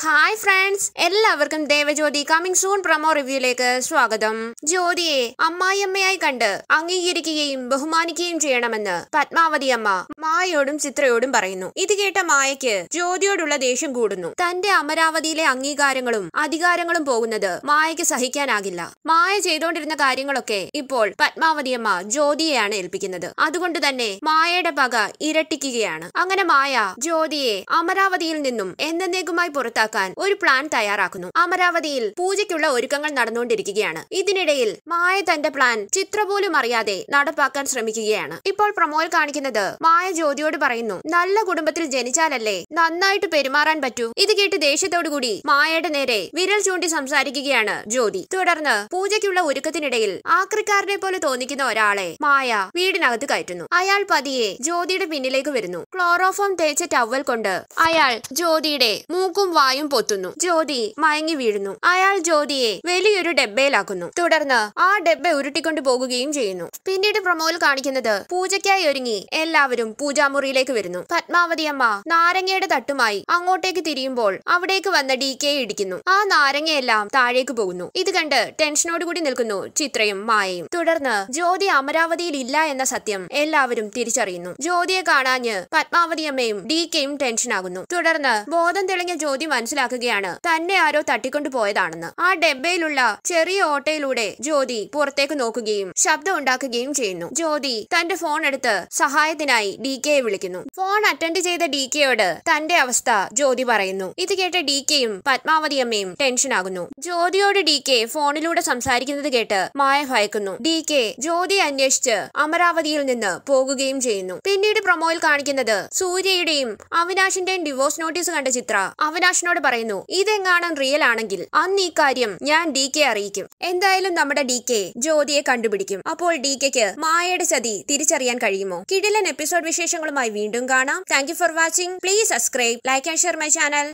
hi friends എല്ലാവർക്കും Devajyothi coming soon promo റിവ്യൂയിലേക്ക് സ്വാഗതം ജ്യോതിയെ അമ്മായിയമ്മയായി കണ്ട് അംഗീകരിക്കുകയും ബഹുമാനിക്കുകയും ചെയ്യണമെന്ന് പത്മാവതി അമ്മ മായയോടും ചിത്രയോടും പറയുന്നു ഇത് കേട്ട മായയ്ക്ക് ജ്യോതിയോടുള്ള ദേഷ്യം കൂടുന്നു തന്റെ അമരാവതിയിലെ അംഗീകാരങ്ങളും അധികാരങ്ങളും പോകുന്നത് മായയ്ക്ക് സഹിക്കാനാകില്ല മായ ചെയ്തുകൊണ്ടിരുന്ന കാര്യങ്ങളൊക്കെ ഇപ്പോൾ പത്മാവതി അമ്മ ജ്യോതിയെയാണ് ഏൽപ്പിക്കുന്നത് അതുകൊണ്ട് തന്നെ മായയുടെ പക ഇരട്ടിക്കുകയാണ് അങ്ങനെ മായ ജ്യോതിയെ അമരാവതിയിൽ നിന്നും എന്നേക്കുമായി പുറത്താക്കി പൂർത്തിയാക്കാൻ ഒരു പ്ലാൻ തയ്യാറാക്കുന്നു അമരാവതിയിൽ പൂജയ്ക്കുള്ള ഒരുക്കങ്ങൾ നടന്നുകൊണ്ടിരിക്കുകയാണ് ഇതിനിടയിൽ മായ തന്റെ പ്ലാൻ ചിത്ര പോലും അറിയാതെ നടപ്പാക്കാൻ ശ്രമിക്കുകയാണ് ഇപ്പോൾ പ്രമോൽ കാണിക്കുന്നത് മായ ജ്യോതിയോട് പറയുന്നു നല്ല കുടുംബത്തിൽ ജനിച്ചാലല്ലേ നന്നായിട്ട് പെരുമാറാൻ പറ്റൂ ഇത് കേട്ട് ദേഷ്യത്തോടു കൂടി മായയുടെ നേരെ വിരൽ ചൂണ്ടി സംസാരിക്കുകയാണ് ജ്യോതി തുടർന്ന് പൂജയ്ക്കുള്ള ഒരുക്കത്തിനിടയിൽ ആക്രിക്കാരനെ പോലെ തോന്നിക്കുന്ന ഒരാളെ മായ വീടിനകത്ത് കയറ്റുന്നു അയാൾ പതിയെ ജ്യോതിയുടെ പിന്നിലേക്ക് വരുന്നു ക്ലോറോഫോം തേച്ച ടവൽ കൊണ്ട് അയാൾ ജ്യോതിയുടെ മൂക്കും വായും വായും പൊത്തുന്നു ജ്യോതി മയങ്ങി വീഴുന്നു അയാൾ ജ്യോതിയെ വലിയൊരു ഡെബയിലാക്കുന്നു തുടർന്ന് ആ ഡെബ ഉരുട്ടിക്കൊണ്ട് പോകുകയും ചെയ്യുന്നു പിന്നീട് പ്രമോൽ കാണിക്കുന്നത് പൂജയ്ക്കായി ഒരുങ്ങി എല്ലാവരും പൂജാമുറിയിലേക്ക് വരുന്നു പത്മാവതിയമ്മ നാരങ്ങയുടെ തട്ടുമായി അങ്ങോട്ടേക്ക് തിരിയുമ്പോൾ അവിടേക്ക് വന്ന ഡി കെ ഇടിക്കുന്നു ആ നാരങ്ങയെല്ലാം താഴേക്ക് പോകുന്നു ഇത് കണ്ട് ടെൻഷനോടുകൂടി നിൽക്കുന്നു ചിത്രയും മായയും തുടർന്ന് ജ്യോതി അമരാവതിയിൽ ഇല്ല എന്ന സത്യം എല്ലാവരും തിരിച്ചറിയുന്നു ജ്യോതിയെ കാണാഞ്ഞ് പത്മാവതിയമ്മയും ഡി കെയും ടെൻഷനാകുന്നു തുടർന്ന് ബോധം തെളിഞ്ഞ ജ്യോതി മനസ്സിലാക്കി മനസ്സിലാക്കുകയാണ് തന്നെ ആരോ തട്ടിക്കൊണ്ടു പോയതാണെന്ന് ആ ഡെബയിലുള്ള ചെറിയ ഓട്ടയിലൂടെ ജ്യോതി പുറത്തേക്ക് നോക്കുകയും ശബ്ദം ഉണ്ടാക്കുകയും ചെയ്യുന്നു ജ്യോതി തന്റെ ഫോൺ എടുത്ത് സഹായത്തിനായി ഡി കെയെ വിളിക്കുന്നു ഫോൺ അറ്റൻഡ് ചെയ്ത ഡി കെയോട് തന്റെ അവസ്ഥ ജ്യോതി പറയുന്നു ഇത് കേട്ട ഡി കെയും പത്മാവതി അമ്മയും ടെൻഷനാകുന്നു ജ്യോതിയോട് ഡി കെ ഫോണിലൂടെ സംസാരിക്കുന്നത് കേട്ട് മായ ഭയക്കുന്നു ഡി കെ ജ്യോതി അന്വേഷിച്ച് അമരാവതിയിൽ നിന്ന് പോകുകയും ചെയ്യുന്നു പിന്നീട് പ്രൊമോയിൽ കാണിക്കുന്നത് സൂര്യയുടെയും അവിനാശിന്റെയും ഡിവോഴ്സ് നോട്ടീസ് കണ്ട ചിത്ര അവിനാശിനോട് ഡീക്കയോട് പറയുന്നു ഇതെങ്ങാനും റിയൽ ആണെങ്കിൽ അന്ന് ഈ കാര്യം ഞാൻ ഡി കെ അറിയിക്കും എന്തായാലും നമ്മുടെ ഡി കെ ജ്യോതിയെ കണ്ടുപിടിക്കും അപ്പോൾ ഡി കെക്ക് മായയുടെ ചതി തിരിച്ചറിയാൻ കഴിയുമോ കിടിലൻ എപ്പിസോഡ് വിശേഷങ്ങളുമായി വീണ്ടും കാണാം thank for watching please subscribe like and share my channel